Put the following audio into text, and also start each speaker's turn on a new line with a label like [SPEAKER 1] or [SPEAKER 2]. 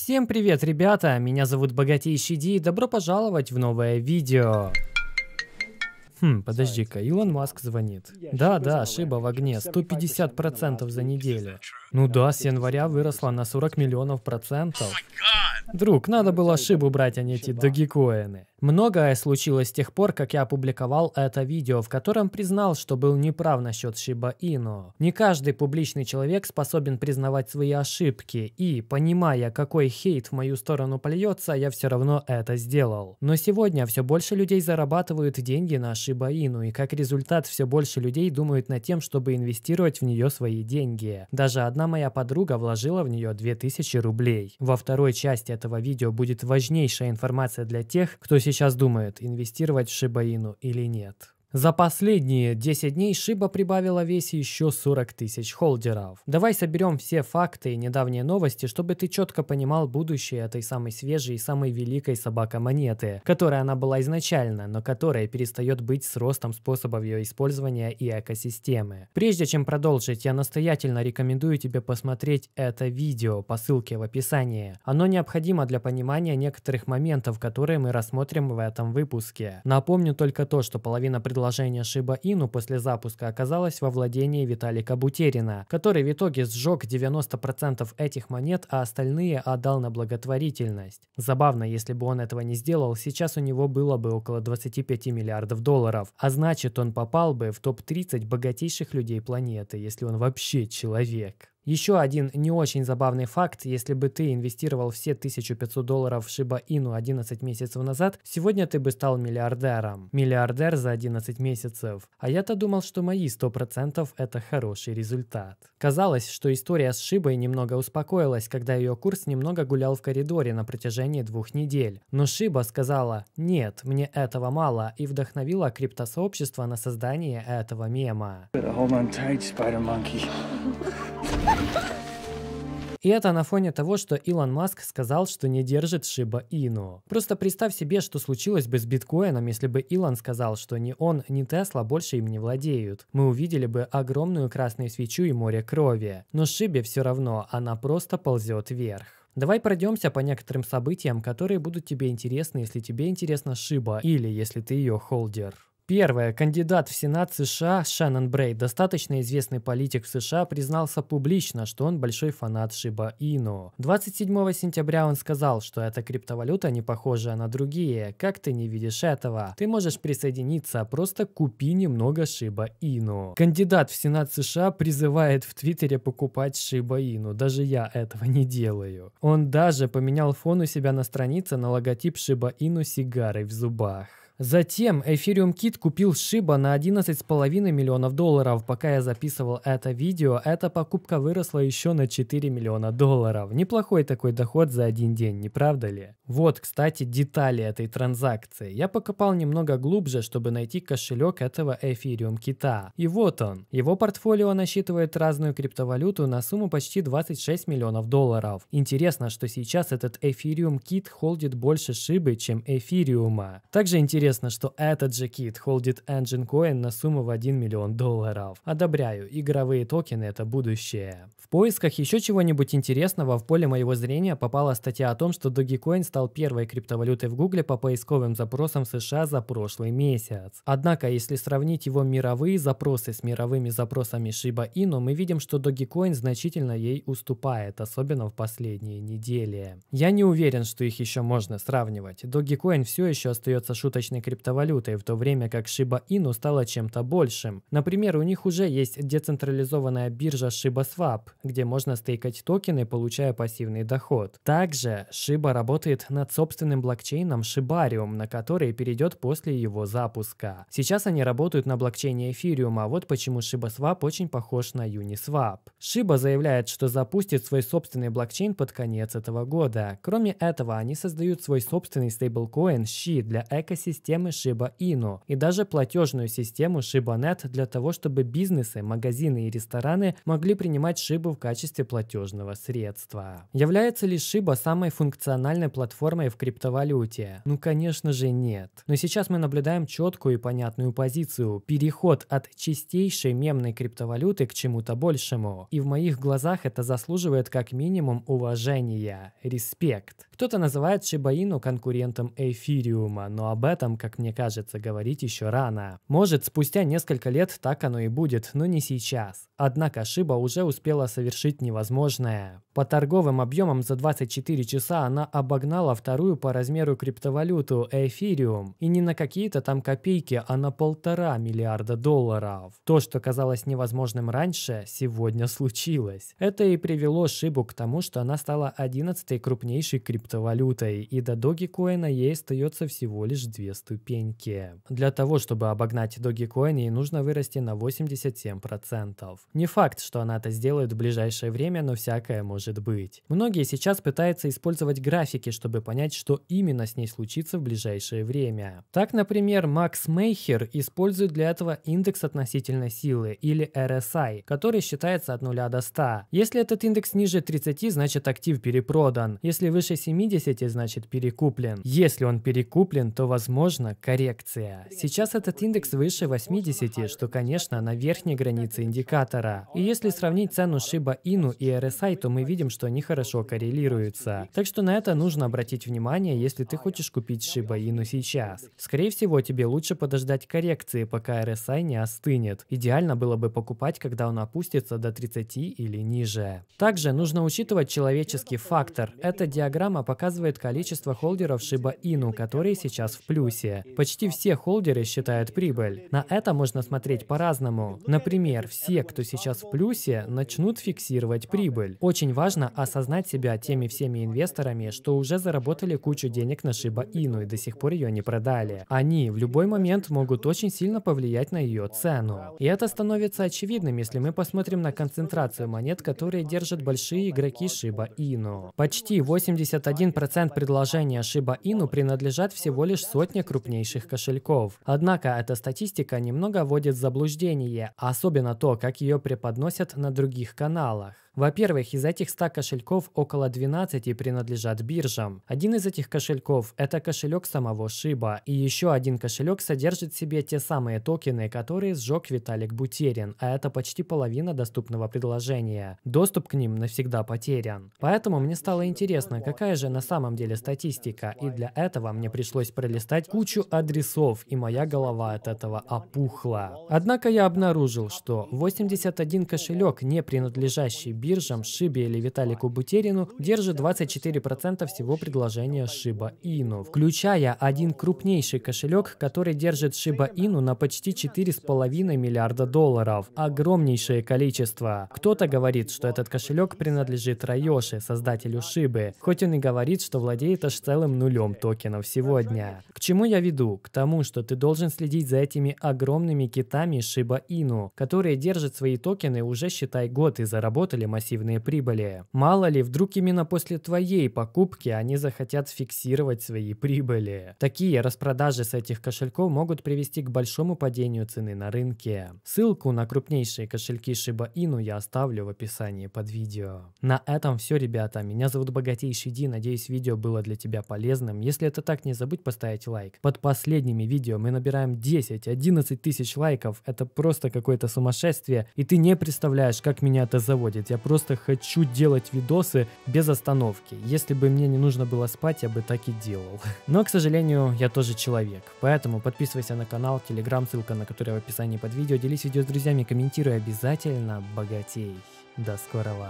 [SPEAKER 1] Всем привет, ребята! Меня зовут Богатейший Ди и добро пожаловать в новое видео. Хм, подожди-ка, Илон Маск звонит. Да, да, шиба в огне, 150% за неделю. Ну да, с января выросла на 40 миллионов процентов. Друг, надо было шибу брать, а не эти дагикоины. Многое случилось с тех пор, как я опубликовал это видео, в котором признал, что был неправ насчет Шиба Ину. Не каждый публичный человек способен признавать свои ошибки, и, понимая, какой хейт в мою сторону польется, я все равно это сделал. Но сегодня все больше людей зарабатывают деньги на Шиба Ину, и как результат все больше людей думают над тем, чтобы инвестировать в нее свои деньги. Даже одна моя подруга вложила в нее 2000 рублей. Во второй части этого видео будет важнейшая информация для тех, кто сейчас думает, инвестировать в Шибаину или нет. За последние 10 дней Шиба прибавила весе еще 40 тысяч холдеров. Давай соберем все факты и недавние новости, чтобы ты четко понимал будущее этой самой свежей и самой великой собака-монеты, которой она была изначально, но которая перестает быть с ростом способов ее использования и экосистемы. Прежде чем продолжить, я настоятельно рекомендую тебе посмотреть это видео по ссылке в описании. Оно необходимо для понимания некоторых моментов, которые мы рассмотрим в этом выпуске. Напомню только то, что половина предложений предложение Shiba Inu после запуска оказалось во владении Виталика Бутерина, который в итоге сжег 90% этих монет, а остальные отдал на благотворительность. Забавно, если бы он этого не сделал, сейчас у него было бы около 25 миллиардов долларов, а значит он попал бы в топ-30 богатейших людей планеты, если он вообще человек. Еще один не очень забавный факт, если бы ты инвестировал все 1500 долларов в Shiba Inu 11 месяцев назад, сегодня ты бы стал миллиардером. Миллиардер за 11 месяцев. А я-то думал, что мои 100% это хороший результат. Казалось, что история с Шибой немного успокоилась, когда ее курс немного гулял в коридоре на протяжении двух недель. Но Шиба сказала «Нет, мне этого мало» и вдохновила криптосообщество на создание этого мема. И это на фоне того, что Илон Маск сказал, что не держит Шиба Ину. Просто представь себе, что случилось бы с биткоином, если бы Илон сказал, что ни он, ни Тесла больше им не владеют. Мы увидели бы огромную красную свечу и море крови. Но Шибе все равно, она просто ползет вверх. Давай пройдемся по некоторым событиям, которые будут тебе интересны, если тебе интересна Шиба или если ты ее холдер. Первое. Кандидат в Сенат США Шеннон Брей, достаточно известный политик в США, признался публично, что он большой фанат Шиба Ино. 27 сентября он сказал, что эта криптовалюта не похожа на другие. Как ты не видишь этого? Ты можешь присоединиться, просто купи немного Шиба Ино. Кандидат в Сенат США призывает в Твиттере покупать Шиба Ину. Даже я этого не делаю. Он даже поменял фон у себя на странице на логотип Шиба Ину сигарой в зубах. Затем Ethereum Kit купил Shiba на 11,5 миллионов долларов. Пока я записывал это видео, эта покупка выросла еще на 4 миллиона долларов. Неплохой такой доход за один день, не правда ли? Вот, кстати, детали этой транзакции. Я покопал немного глубже, чтобы найти кошелек этого Ethereum Кита. И вот он. Его портфолио насчитывает разную криптовалюту на сумму почти 26 миллионов долларов. Интересно, что сейчас этот Ethereum Kit холдит больше Шибы, чем эфириума. Также интересно, Интересно, что этот же кит холдит Engine Coin на сумму в 1 миллион долларов. Одобряю, игровые токены это будущее. В поисках еще чего-нибудь интересного в поле моего зрения попала статья о том, что Dogecoin стал первой криптовалютой в Гугле по поисковым запросам США за прошлый месяц. Однако, если сравнить его мировые запросы с мировыми запросами Shiba Inu, мы видим, что Dogecoin значительно ей уступает, особенно в последние недели. Я не уверен, что их еще можно сравнивать. Dogecoin все еще остается шуточной популярной криптовалютой, в то время как Shiba Inu стала чем-то большим. Например, у них уже есть децентрализованная биржа Shiba Swap, где можно стейкать токены, получая пассивный доход. Также Shiba работает над собственным блокчейном Shibarium, на который перейдет после его запуска. Сейчас они работают на блокчейне Ethereum, а вот почему Shiba Swap очень похож на Uniswap. Shiba заявляет, что запустит свой собственный блокчейн под конец этого года. Кроме этого, они создают свой собственный стейблкоин SHI для экосистемы системы Shiba Inu и даже платежную систему ShibaNet для того, чтобы бизнесы, магазины и рестораны могли принимать Шибу в качестве платежного средства. Является ли Shiba самой функциональной платформой в криптовалюте? Ну, конечно же, нет. Но сейчас мы наблюдаем четкую и понятную позицию – переход от чистейшей мемной криптовалюты к чему-то большему. И в моих глазах это заслуживает как минимум уважения, респект. Кто-то называет Шибаину конкурентом эфириума, но об этом, как мне кажется, говорить еще рано. Может, спустя несколько лет так оно и будет, но не сейчас. Однако Шиба уже успела совершить невозможное. По торговым объемам за 24 часа она обогнала вторую по размеру криптовалюту Эфириум. И не на какие-то там копейки, а на полтора миллиарда долларов. То, что казалось невозможным раньше, сегодня случилось. Это и привело Шибу к тому, что она стала 11 крупнейшей криптовалютой, и до Доги Коина ей остается всего лишь 2 ступеньке. Для того, чтобы обогнать Dogecoin, ей нужно вырасти на 87%. Не факт, что она это сделает в ближайшее время, но всякое может быть. Многие сейчас пытаются использовать графики, чтобы понять, что именно с ней случится в ближайшее время. Так, например, Макс Мейхер использует для этого индекс относительной силы или RSI, который считается от 0 до 100. Если этот индекс ниже 30, значит актив перепродан. Если выше 70, значит перекуплен. Если он перекуплен, то возможно возможно, коррекция. Сейчас этот индекс выше 80, что, конечно, на верхней границе индикатора. И если сравнить цену Shiba Inu и RSI, то мы видим, что они хорошо коррелируются. Так что на это нужно обратить внимание, если ты хочешь купить Shiba Inu сейчас. Скорее всего, тебе лучше подождать коррекции, пока RSI не остынет. Идеально было бы покупать, когда он опустится до 30 или ниже. Также нужно учитывать человеческий фактор. Эта диаграмма показывает количество холдеров Shiba Inu, которые сейчас в плюсе равновесие. Почти все холдеры считают прибыль. На это можно смотреть по-разному. Например, все, кто сейчас в плюсе, начнут фиксировать прибыль. Очень важно осознать себя теми всеми инвесторами, что уже заработали кучу денег на Shiba Inu и до сих пор ее не продали. Они в любой момент могут очень сильно повлиять на ее цену. И это становится очевидным, если мы посмотрим на концентрацию монет, которые держат большие игроки Shiba Inu. Почти 81% предложения Shiba Inu принадлежат всего лишь сотне крупнейших кошельков. Однако эта статистика немного вводит в заблуждение, особенно то, как ее преподносят на других каналах. Во-первых, из этих 100 кошельков около 12 принадлежат биржам. Один из этих кошельков – это кошелек самого Шиба, и еще один кошелек содержит в себе те самые токены, которые сжег Виталик Бутерин, а это почти половина доступного предложения. Доступ к ним навсегда потерян. Поэтому мне стало интересно, какая же на самом деле статистика, и для этого мне пришлось пролистать кучу адресов, и моя голова от этого опухла. Однако я обнаружил, что 81 кошелек, не принадлежащий биржам Шибе или Виталику Бутерину, держит 24% всего предложения Шиба Ину, включая один крупнейший кошелек, который держит Шиба Ину на почти 4,5 миллиарда долларов. Огромнейшее количество. Кто-то говорит, что этот кошелек принадлежит Райоши, создателю Шибы, хоть он и говорит, что владеет аж целым нулем токенов сегодня. К чему я веду? К тому, что ты должен следить за этими огромными китами Shiba Inu, которые держат свои токены уже считай год и заработали массивные прибыли. Мало ли, вдруг именно после твоей покупки они захотят фиксировать свои прибыли. Такие распродажи с этих кошельков могут привести к большому падению цены на рынке. Ссылку на крупнейшие кошельки Shiba Inu я оставлю в описании под видео. На этом все, ребята. Меня зовут Богатейший Ди. Надеюсь, видео было для тебя полезным. Если это так, не забудь поставить лайк. Под последними видео мы набираем 10-11 тысяч лайков. Это просто какое-то сумасшествие. И ты не представляешь, как меня это заводит. Я просто хочу делать видосы без остановки. Если бы мне не нужно было спать, я бы так и делал. Но, к сожалению, я тоже человек. Поэтому подписывайся на канал, телеграм, ссылка на который в описании под видео. Делись видео с друзьями, комментируй обязательно, богатей. До скорого!